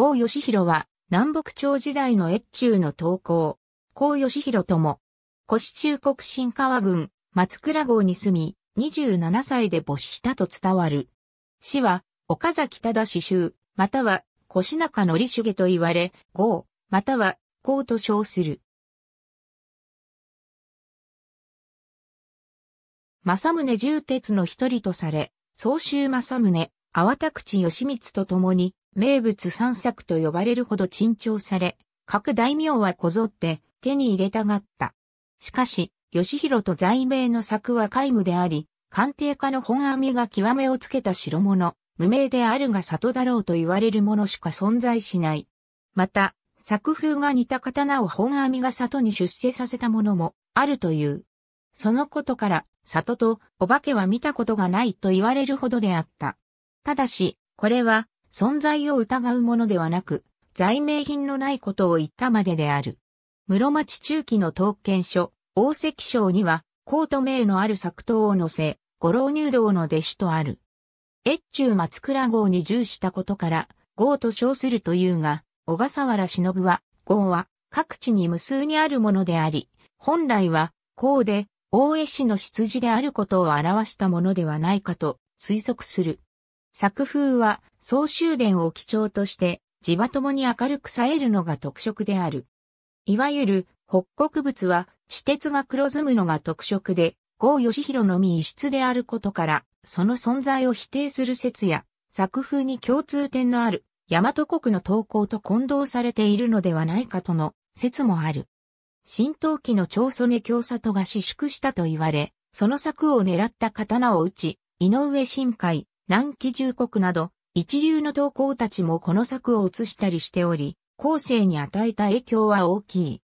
郷義弘は、南北朝時代の越中の投稿。郷義弘とも、腰中国新川郡、松倉郷に住み、27歳で没したと伝わる。死は、岡崎忠衆、または、腰中則重と言われ、郷、または、郷と称する。政宗重鉄の一人とされ、総州政宗、粟田口義満と共に、名物散策と呼ばれるほど珍重され、各大名はこぞって手に入れたがった。しかし、義弘と在名の作は皆無であり、鑑定家の本阿弥が極めをつけた代物、無名であるが里だろうと言われるものしか存在しない。また、作風が似た刀を本阿弥が里に出世させたものもあるという。そのことから、里とお化けは見たことがないと言われるほどであった。ただし、これは存在を疑うものではなく、罪名品のないことを言ったまでである。室町中期の刀剣書、王石章には、コート名のある作刀を載せ、五郎入道の弟子とある。越中松倉号に従したことから、号と称するというが、小笠原忍は、号は各地に無数にあるものであり、本来は、こうで、大江氏の出自であることを表したものではないかと推測する。作風は総集伝を基調として地場ともに明るく冴えるのが特色である。いわゆる北国物は私鉄が黒ずむのが特色で、郷義弘のみ異質であることから、その存在を否定する説や、作風に共通点のある、大和国の投稿と混同されているのではないかとの説もある。新陶器の長曽根京里が死縮したと言われ、その策を狙った刀を打ち、井上深海、南紀重国など、一流の投稿たちもこの作を写したりしており、後世に与えた影響は大きい。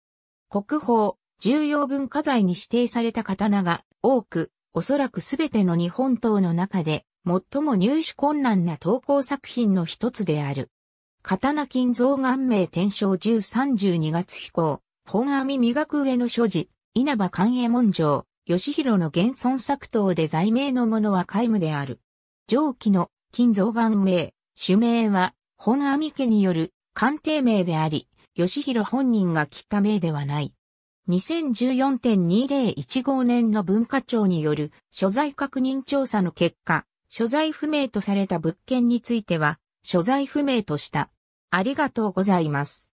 国宝、重要文化財に指定された刀が多く、おそらくすべての日本刀の中で、最も入手困難な投稿作品の一つである。刀金蔵眼明天正十三十二月飛行、本阿弥磨く上の所持、稲葉寛右衛門城、吉弘の現存作刀で罪名のものは皆無である。上記の金蔵岩名、主名は、本阿弥家による鑑定名であり、吉弘本人が来た名ではない。2014.2015年の文化庁による所在確認調査の結果、所在不明とされた物件については、所在不明とした。ありがとうございます。